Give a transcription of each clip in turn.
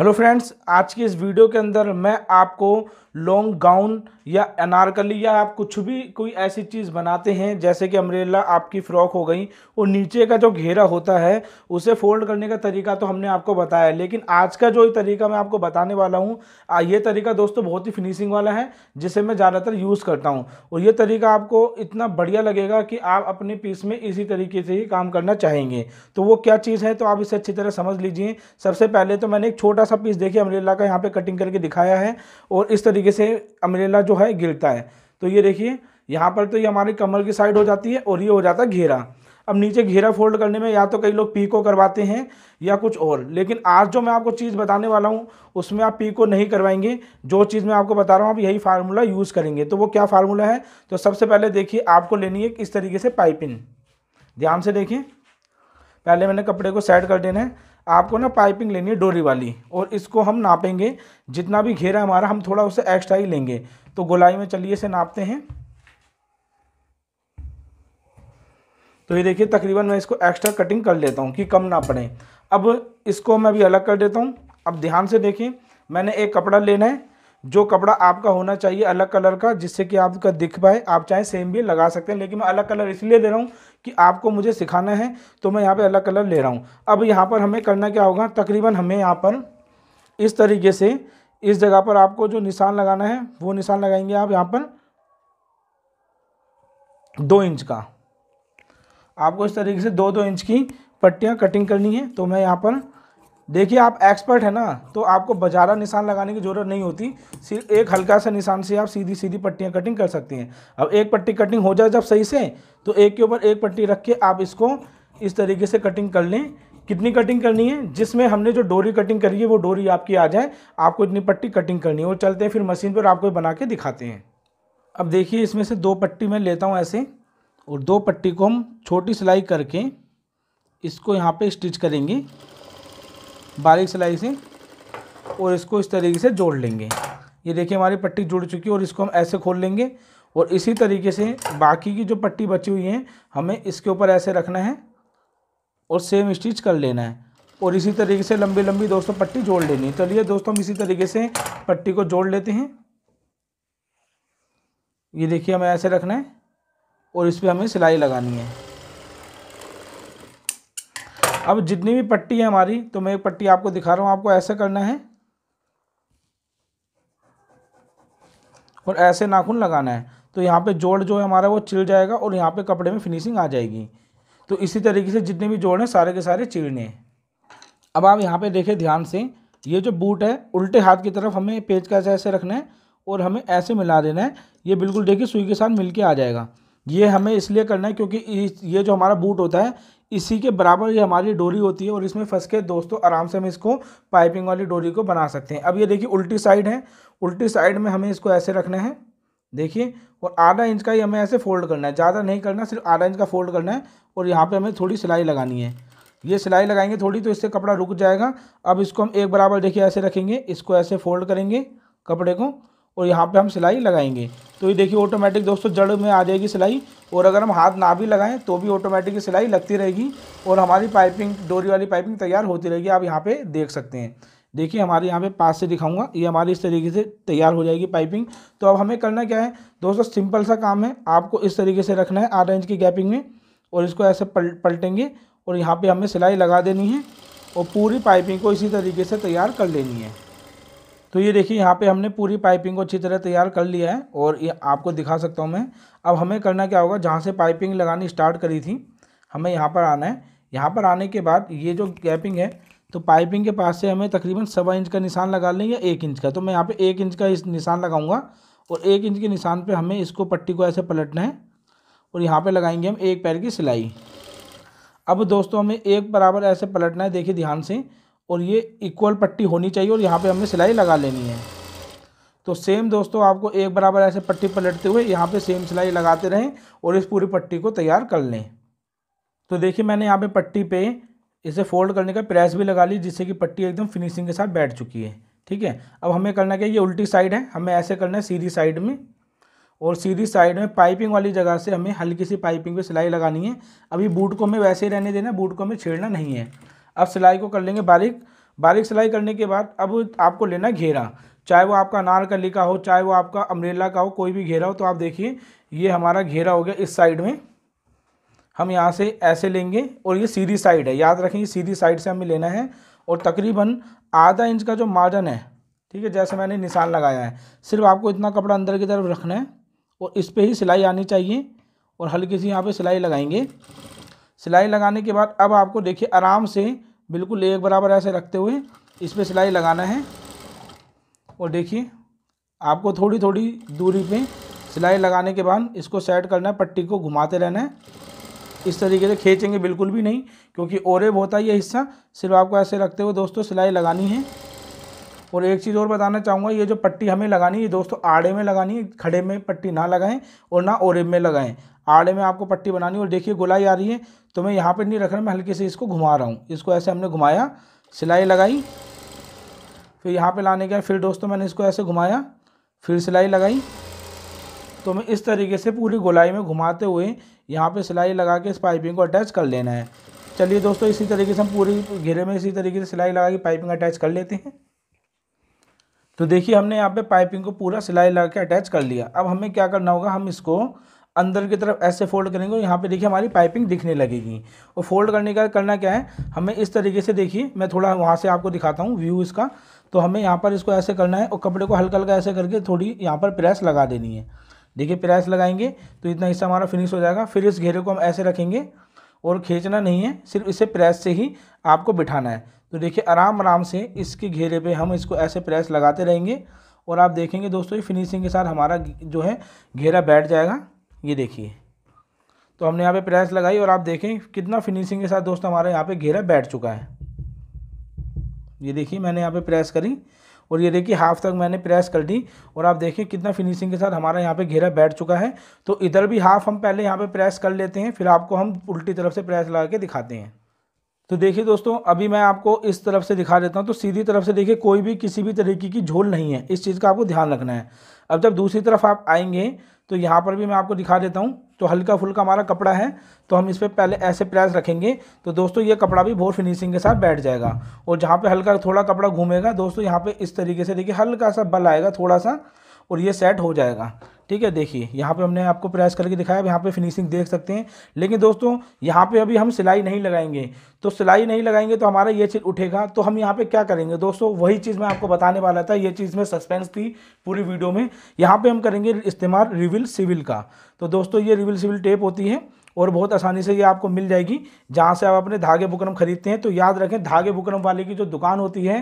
hello friends आज की इस वीडियो के अंदर मैं आपको लॉन्ग गाउन या अनारकली या आप कुछ भी कोई ऐसी चीज़ बनाते हैं जैसे कि अमरेला आपकी फ़्रॉक हो गई और नीचे का जो घेरा होता है उसे फोल्ड करने का तरीका तो हमने आपको बताया लेकिन आज का जो तरीका मैं आपको बताने वाला हूँ ये तरीका दोस्तों बहुत ही फिनिशिंग वाला है जिसे मैं ज़्यादातर यूज़ करता हूँ और ये तरीका आपको इतना बढ़िया लगेगा कि आप अपने पीस में इसी तरीके से ही काम करना चाहेंगे तो वो क्या चीज़ है तो आप इसे अच्छी तरह समझ लीजिए सबसे पहले तो मैंने एक छोटा सा पीस देखिए अमरेला का यहाँ पे कटिंग करके दिखाया है और इस तरीके से अमरेला जो है गिरता है तो ये देखिए यहाँ पर तो ये हमारी कमर की साइड हो जाती है और ये हो जाता है घेरा अब नीचे घेरा फोल्ड करने में या तो कई लोग पीको करवाते हैं या कुछ और लेकिन आज जो मैं आपको चीज़ बताने वाला हूँ उसमें आप पीको नहीं करवाएंगे जो चीज़ मैं आपको बता रहा हूँ आप यही फार्मूला यूज़ करेंगे तो वो क्या फार्मूला है तो सबसे पहले देखिए आपको लेनी है इस तरीके से पाइपिंग ध्यान से देखिए पहले मैंने कपड़े को सेट कर देना है आपको ना पाइपिंग लेनी है डोरी वाली और इसको हम नापेंगे जितना भी घेरा हमारा हम थोड़ा उसे एक्स्ट्रा ही लेंगे तो गोलाई में चलिए इसे नापते हैं तो ये देखिए तकरीबन मैं इसको एक्स्ट्रा कटिंग कर लेता हूँ कि कम ना पड़े अब इसको मैं भी अलग कर देता हूँ अब ध्यान से देखें मैंने एक कपड़ा लेना है जो कपड़ा आपका होना चाहिए अलग कलर का जिससे कि आपका दिख पाए आप चाहे सेम भी लगा सकते हैं लेकिन मैं अलग कलर इसलिए दे रहा हूँ कि आपको मुझे सिखाना है तो मैं यहाँ पर अलग कलर ले रहा हूँ अब यहाँ पर हमें करना क्या होगा तकरीबन हमें यहाँ पर इस तरीके से इस जगह पर आपको जो निशान लगाना है वो निशान लगाएंगे आप यहाँ पर दो इंच का आपको इस तरीके से दो दो इंच की पट्टियाँ कटिंग करनी है तो मैं यहाँ पर देखिए आप एक्सपर्ट है ना तो आपको बजारा निशान लगाने की ज़रूरत नहीं होती सिर्फ एक हल्का सा निशान से आप सीधी सीधी पट्टियाँ कटिंग कर सकती हैं अब एक पट्टी कटिंग हो जाए जब सही से तो एक के ऊपर एक पट्टी रख के आप इसको इस तरीके से कटिंग कर लें कितनी कटिंग करनी है जिसमें हमने जो डोरी कटिंग करी है वो डोरी आपकी आ जाए आपको इतनी पट्टी कटिंग करनी है और चलते हैं फिर मशीन पर आपको बना के दिखाते हैं अब देखिए इसमें से दो पट्टी मैं लेता हूँ ऐसे और दो पट्टी को हम छोटी सिलाई करके इसको यहाँ पे स्टिच करेंगे बारीक सिलाई से और इसको इस तरीके से जोड़ लेंगे ये देखिए हमारी पट्टी जुड़ चुकी है और इसको हम ऐसे खोल लेंगे और इसी तरीके से बाकी की जो पट्टी बची हुई है हमें इसके ऊपर ऐसे रखना है और सेम स्टिच कर लेना है और इसी तरीके से लंबी लंबी दोस्तों पट्टी जोड़ लेनी है चलिए दोस्तों हम इसी तरीके से पट्टी को जोड़ लेते हैं ये देखिए हमें ऐसे रखना है और इस पर हमें सिलाई लगानी है अब जितनी भी पट्टी है हमारी तो मैं एक पट्टी आपको दिखा रहा हूँ आपको ऐसे करना है और ऐसे नाखून लगाना है तो यहाँ पे जोड़ जो है हमारा वो चिड़ जाएगा और यहाँ पे कपड़े में फिनिशिंग आ जाएगी तो इसी तरीके से जितने भी जोड़ हैं सारे के सारे चिड़ने अब आप यहाँ पे देखें ध्यान से ये जो बूट है उल्टे हाथ की तरफ हमें पेज का ऐसे ऐसे रखना है और हमें ऐसे मिला देना है ये बिल्कुल देखिए सुई के साथ मिल के आ जाएगा ये हमें इसलिए करना है क्योंकि ये जो हमारा बूट होता है इसी के बराबर ये हमारी डोरी होती है और इसमें फंस के दोस्तों आराम से हम इसको पाइपिंग वाली डोरी को बना सकते हैं अब ये देखिए उल्टी साइड है उल्टी साइड में हमें इसको ऐसे रखना है देखिए और आधा इंच का ही हमें ऐसे फोल्ड करना है ज़्यादा नहीं करना सिर्फ आधा इंच का फोल्ड करना है और यहाँ पर हमें थोड़ी सिलाई लगानी है ये सिलाई लगाएंगे थोड़ी तो इससे कपड़ा रुक जाएगा अब इसको हम एक बराबर देखिए ऐसे रखेंगे इसको ऐसे फोल्ड करेंगे कपड़े को और यहाँ पे हम सिलाई लगाएंगे तो ये देखिए ऑटोमेटिक दोस्तों जड़ में आ जाएगी सिलाई और अगर हम हाथ ना भी लगाएं तो भी ऑटोमेटिक सिलाई लगती रहेगी और हमारी पाइपिंग डोरी वाली पाइपिंग तैयार होती रहेगी आप यहाँ पे देख सकते हैं देखिए हमारे यहाँ पे पास से दिखाऊंगा ये हमारी इस तरीके से तैयार हो जाएगी पाइपिंग तो अब हमें करना क्या है दोस्तों सिंपल सा काम है आपको इस तरीके से रखना है आठ इंच की गैपिंग में और इसको ऐसे पल, पलटेंगे और यहाँ पर हमें सिलाई लगा देनी है और पूरी पाइपिंग को इसी तरीके से तैयार कर लेनी है तो ये देखिए यहाँ पे हमने पूरी पाइपिंग को अच्छी तरह तैयार कर लिया है और ये आपको दिखा सकता हूँ मैं अब हमें करना क्या होगा जहाँ से पाइपिंग लगानी स्टार्ट करी थी हमें यहाँ पर आना है यहाँ पर आने के बाद ये जो गैपिंग है तो पाइपिंग के पास से हमें तकरीबन सवा इंच का निशान लगा लें या एक इंच का तो मैं यहाँ पर एक इंच का इस निशान लगाऊँगा और एक इंच के निशान पर हमें इसको पट्टी को ऐसे पलटना है और यहाँ पर लगाएंगे हम एक पैर की सिलाई अब दोस्तों हमें एक बराबर ऐसे पलटना है देखिए ध्यान से और ये इक्वल पट्टी होनी चाहिए और यहाँ पे हमें सिलाई लगा लेनी है तो सेम दोस्तों आपको एक बराबर ऐसे पट्टी पलटते हुए यहाँ पे सेम सिलाई लगाते रहें और इस पूरी पट्टी को तैयार कर लें तो देखिए मैंने यहाँ पे पट्टी पे इसे फोल्ड करने का प्रेस भी लगा ली जिससे कि पट्टी एकदम फिनिशिंग के साथ बैठ चुकी है ठीक है अब हमें करना क्या ये उल्टी साइड है हमें ऐसे करना है सीधी साइड में और सीधी साइड में पाइपिंग वाली जगह से हमें हल्की सी पाइपिंग पर सिलाई लगानी है अभी बूट को हमें वैसे ही रहने देना बूट को हमें छेड़ना नहीं है अब सिलाई को कर लेंगे बारीक बारीक सिलाई करने के बाद अब आपको लेना घेरा चाहे वो आपका अनारकली का लिखा हो चाहे वो आपका अम्ब्रेला का हो कोई भी घेरा हो तो आप देखिए ये हमारा घेरा हो गया इस साइड में हम यहाँ से ऐसे लेंगे और ये सीधी साइड है याद रखें सीधी साइड से हमें लेना है और तकरीबन आधा इंच का जो मार्जन है ठीक है जैसे मैंने निशान लगाया है सिर्फ आपको इतना कपड़ा अंदर की तरफ रखना है और इस पर ही सिलाई आनी चाहिए और हल्की सी यहाँ पर सिलाई लगाएंगे सिलाई लगाने के बाद अब आपको देखिए आराम से बिल्कुल एक बराबर ऐसे रखते हुए इस पर सिलाई लगाना है और देखिए आपको थोड़ी थोड़ी दूरी पे सिलाई लगाने के बाद इसको सेट करना है पट्टी को घुमाते रहना है इस तरीके से खींचेंगे बिल्कुल भी नहीं क्योंकि ओरेब होता है ये हिस्सा सिर्फ आपको ऐसे रखते हुए दोस्तों सिलाई लगानी है और एक चीज़ और बताना चाहूँगा ये जो पट्टी हमें लगानी है दोस्तों आड़े में लगानी है खड़े में पट्टी ना लगाएं और ना ओरेब में लगाएं आड़े में आपको पट्टी बनानी और देखिए गुलाई आ रही है तो मैं यहाँ पर नहीं रख रहा मैं हल्के से इसको घुमा रहा हूँ इसको ऐसे हमने घुमाया सिलाई लगाई फिर यहाँ पे लाने गया फिर दोस्तों मैंने इसको ऐसे घुमाया फिर सिलाई लगाई तो मैं इस तरीके से पूरी गोलाई में घुमाते हुए यहाँ पे सिलाई लगा के इस पाइपिंग को अटैच कर लेना है चलिए दोस्तों इसी तरीके से हम पूरी घेरे में इसी तरीके से सिलाई लगा के पाइपिंग अटैच कर लेते हैं तो देखिए हमने यहाँ पे पाइपिंग को पूरा सिलाई लगा के अटैच कर लिया अब हमें क्या करना होगा हम इसको अंदर की तरफ ऐसे फोल्ड करेंगे और यहाँ पे देखिए हमारी पाइपिंग दिखने लगेगी और फोल्ड करने का करना क्या है हमें इस तरीके से देखिए मैं थोड़ा वहाँ से आपको दिखाता हूँ व्यू इसका तो हमें यहाँ पर इसको ऐसे करना है और कपड़े को हल्का हल्का ऐसे करके थोड़ी यहाँ पर प्रेस लगा देनी है देखिए प्रेस लगाएंगे तो इतना हिस्सा हमारा फिनिश हो जाएगा फिर इस घेरे को हम ऐसे रखेंगे और खींचना नहीं है सिर्फ इसे प्रेस से ही आपको बिठाना है तो देखिए आराम आराम से इसके घेरे पे हम इसको ऐसे प्रेस लगाते रहेंगे और आप देखेंगे दोस्तों ये फिनिशिंग के साथ हमारा जो है घेरा बैठ जाएगा ये देखिए तो हमने यहाँ पे प्रेस लगाई और आप देखें कितना फिनिशिंग के साथ दोस्त हमारे यहाँ पे घेरा बैठ चुका है ये देखिए मैंने यहाँ पे प्रेस करी और ये देखिए हाफ तक मैंने प्रेस कर दी और आप देखें कितना फिनिशिंग के साथ हमारा यहाँ पे घेरा बैठ चुका है तो इधर भी हाफ हम पहले यहाँ पे प्रेस कर लेते हैं फिर आपको हम उल्टी तरफ से प्रेस लगा के दिखाते हैं तो देखिए दोस्तों अभी मैं आपको इस तरफ से दिखा देता हूँ तो सीधी तरफ से देखिए कोई भी किसी भी तरीके की झोल नहीं है इस चीज़ का आपको ध्यान रखना है अब जब दूसरी तरफ आप आएंगे तो यहाँ पर भी मैं आपको दिखा देता हूँ तो हल्का फुल्का हमारा कपड़ा है तो हम इस पर पहले ऐसे प्रेस रखेंगे तो दोस्तों ये कपड़ा भी बहुत फिनिशिंग के साथ बैठ जाएगा और जहाँ पे हल्का थोड़ा कपड़ा घूमेगा दोस्तों यहाँ पे इस तरीके से देखिए हल्का सा बल आएगा थोड़ा सा और ये सेट हो जाएगा ठीक है देखिए यहाँ पे हमने आपको प्रेस करके दिखाया अब यहाँ पे फिनिशिंग देख सकते हैं लेकिन दोस्तों यहाँ पे अभी हम सिलाई नहीं लगाएंगे तो सिलाई नहीं लगाएंगे तो हमारा ये चीज़ उठेगा तो हम यहाँ पे क्या करेंगे दोस्तों वही चीज़ मैं आपको बताने वाला था ये चीज़ में सस्पेंस थी पूरी वीडियो में यहाँ पर हम करेंगे इस्तेमाल रिविल सिविल का तो दोस्तों ये रिविल सिविल टेप होती है और बहुत आसानी से ये आपको मिल जाएगी जहाँ से आप अपने धागे बुकरम खरीदते हैं तो याद रखें धागे बुकरम वाले की जो दुकान होती है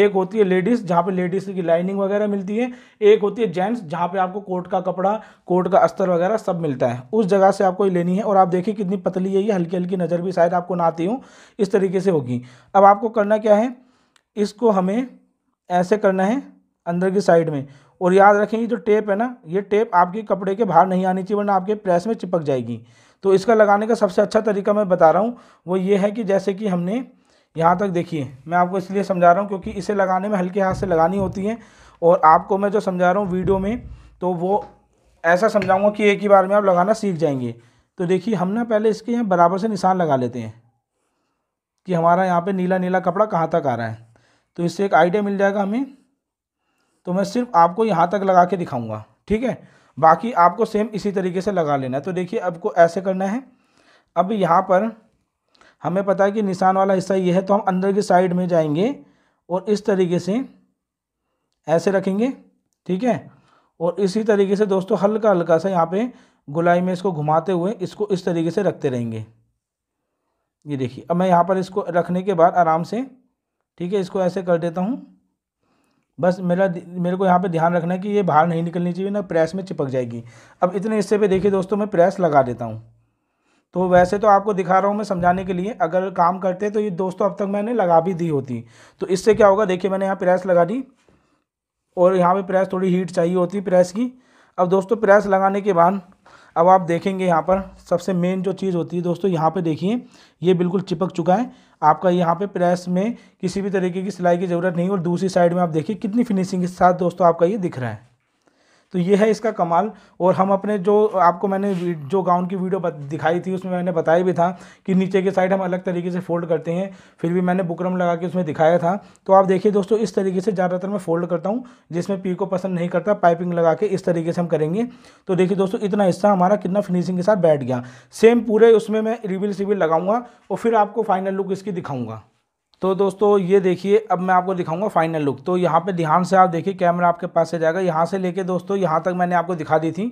एक होती है लेडीज़ जहाँ पर लेडीज़ की लाइनिंग वगैरह मिलती है एक होती है जेंट्स जहाँ पर आपको कोट का कपड़ा कोट का अस्तर वगैरह सब मिलता है उस जगह से आपको ये लेनी है और आप देखिए कितनी पतली है ये हल्की हल्की नज़र भी शायद आपको ना आती हूँ इस तरीके से होगी अब आपको करना क्या है इसको हमें ऐसे करना है अंदर की साइड में और याद रखें ये जो टेप है ना ये टेप आपके कपड़े के बाहर नहीं आनी चाहिए वरना आपके प्रेस में चिपक जाएगी तो इसका लगाने का सबसे अच्छा तरीका मैं बता रहा हूँ वो ये है कि जैसे कि हमने यहाँ तक देखिए मैं आपको इसलिए समझा रहा हूँ क्योंकि इसे लगाने में हल्के हाथ से लगानी होती है और आपको मैं जो समझा रहा हूँ वीडियो में तो वो ऐसा समझाऊँगा कि एक ही बार में आप लगाना सीख जाएंगे तो देखिए हम ना पहले इसके यहाँ बराबर से निशान लगा लेते हैं कि हमारा यहाँ पे नीला नीला कपड़ा कहाँ तक आ रहा है तो इससे एक आइडिया मिल जाएगा हमें तो मैं सिर्फ आपको यहाँ तक लगा के दिखाऊँगा ठीक है बाकी आपको सेम इसी तरीके से लगा लेना है तो देखिए आपको ऐसे करना है अब यहाँ पर हमें पता है कि निशान वाला हिस्सा ये है तो हम अंदर की साइड में जाएंगे और इस तरीके से ऐसे रखेंगे ठीक है और इसी तरीके से दोस्तों हल्का हल्का सा यहाँ पे गुलाई में इसको घुमाते हुए इसको इस तरीके से रखते रहेंगे ये देखिए अब मैं यहाँ पर इसको रखने के बाद आराम से ठीक है इसको ऐसे कर देता हूँ बस मेरा मेरे को यहाँ पे ध्यान रखना है कि ये बाहर नहीं निकलनी चाहिए ना प्रेस में चिपक जाएगी अब इतने हिस्से पे देखिए दोस्तों मैं प्रेस लगा देता हूँ तो वैसे तो आपको दिखा रहा हूँ मैं समझाने के लिए अगर काम करते तो ये दोस्तों अब तक मैंने लगा भी दी होती तो इससे क्या होगा देखिए मैंने यहाँ प्रेस लगा दी और यहाँ पर प्रेस थोड़ी हीट चाहिए होती प्रेस की अब दोस्तों प्रेस लगाने के बाद अब आप देखेंगे यहाँ पर सबसे मेन जो चीज़ होती है दोस्तों यहाँ पे देखिए ये बिल्कुल चिपक चुका है आपका यहाँ पे प्रेस में किसी भी तरीके की सिलाई की ज़रूरत नहीं और दूसरी साइड में आप देखिए कितनी फिनिशिंग के साथ दोस्तों आपका ये दिख रहा है तो ये है इसका कमाल और हम अपने जो आपको मैंने जो गाउन की वीडियो दिखाई थी उसमें मैंने बताया भी था कि नीचे के साइड हम अलग तरीके से फोल्ड करते हैं फिर भी मैंने बुकरम लगा के उसमें दिखाया था तो आप देखिए दोस्तों इस तरीके से ज़्यादातर मैं फोल्ड करता हूँ जिसमें पी को पसंद नहीं करता पाइपिंग लगा के इस तरीके से हम करेंगे तो देखिए दोस्तों इतना हिस्सा हमारा कितना फिनिशिंग के साथ बैठ गया सेम पूरे उसमें मैं रिविल सिविल लगाऊंगा और फिर आपको फाइनल लुक इसकी दिखाऊंगा तो दोस्तों ये देखिए अब मैं आपको दिखाऊंगा फाइनल लुक तो यहाँ पे ध्यान से आप देखिए कैमरा आपके पास से जाएगा यहाँ से लेके दोस्तों यहाँ तक मैंने आपको दिखा दी थी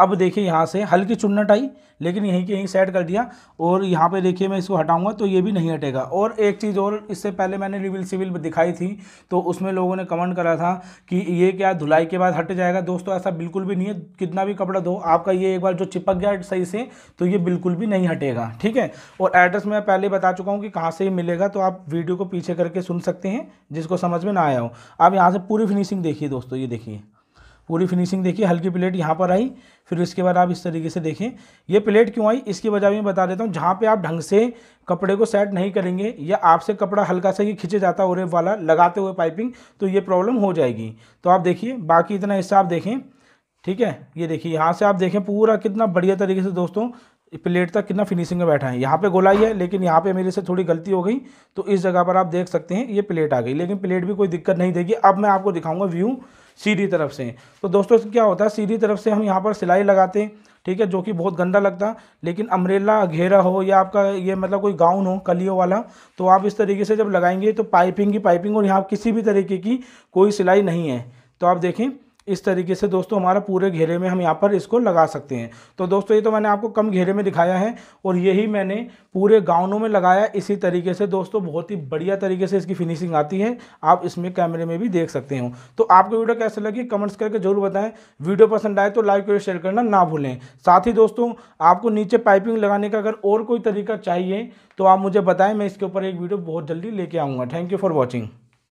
अब देखिए यहाँ से हल्की चुन्नट आई लेकिन यहीं के यहीं सेट कर दिया और यहाँ पे देखिए मैं इसको हटाऊंगा तो ये भी नहीं हटेगा और एक चीज़ और इससे पहले मैंने रिविल सिविल दिखाई थी तो उसमें लोगों ने कमेंट करा था कि ये क्या धुलाई के बाद हट जाएगा दोस्तों ऐसा बिल्कुल भी नहीं है कितना भी कपड़ा दो आपका ये एक बार जो चिपक गया सही से तो ये बिल्कुल भी नहीं हटेगा ठीक है और एड्रेस मैं पहले बता चुका हूँ कि कहाँ से ये मिलेगा तो आप वीडियो को पीछे करके सुन सकते हैं जिसको समझ में ना आया हो आप यहाँ से पूरी फिनिशिंग देखिए दोस्तों ये देखिए पूरी फिनिशिंग देखिए हल्की प्लेट यहाँ पर आई फिर इसके बाद आप इस तरीके से देखें ये प्लेट क्यों आई इसकी वजह भी मैं बता देता हूँ जहाँ पे आप ढंग से कपड़े को सेट नहीं करेंगे या आपसे कपड़ा हल्का सा ही खींचे जाता ओरेब वाला लगाते हुए पाइपिंग तो ये प्रॉब्लम हो जाएगी तो आप देखिए बाकी इतना हिस्सा आप देखें ठीक है ये देखिए यहाँ से आप देखें पूरा कितना बढ़िया तरीके से दोस्तों प्लेट तक कितना फिनिशिंग में बैठा है यहाँ पे गोलाई है लेकिन यहाँ पे मेरे से थोड़ी गलती हो गई तो इस जगह पर आप देख सकते हैं ये प्लेट आ गई लेकिन प्लेट भी कोई दिक्कत नहीं देगी अब मैं आपको दिखाऊंगा व्यू सीधी तरफ से तो दोस्तों क्या होता है सीधी तरफ से हम यहाँ पर सिलाई लगाते हैं ठीक है जो कि बहुत गंदा लगता लेकिन अमरेला घेरा हो या आपका ये मतलब कोई गाउन हो कलियों वाला तो आप इस तरीके से जब लगाएंगे तो पाइपिंग की पाइपिंग और यहाँ किसी भी तरीके की कोई सिलाई नहीं है तो आप देखें इस तरीके से दोस्तों हमारा पूरे घेरे में हम यहाँ पर इसको लगा सकते हैं तो दोस्तों ये तो मैंने आपको कम घेरे में दिखाया है और यही मैंने पूरे गाउनों में लगाया इसी तरीके से दोस्तों बहुत ही बढ़िया तरीके से इसकी फिनिशिंग आती है आप इसमें कैमरे में भी देख सकते हो तो आपको वीडियो कैसे लगी कमेंट्स करके जरूर बताएं वीडियो पसंद आए तो लाइक और शेयर करना ना भूलें साथ ही दोस्तों आपको नीचे पाइपिंग लगाने का अगर और कोई तरीका चाहिए तो आप मुझे बताएं मैं इसके ऊपर एक वीडियो बहुत जल्दी लेके आऊँगा थैंक यू फॉर वॉचिंग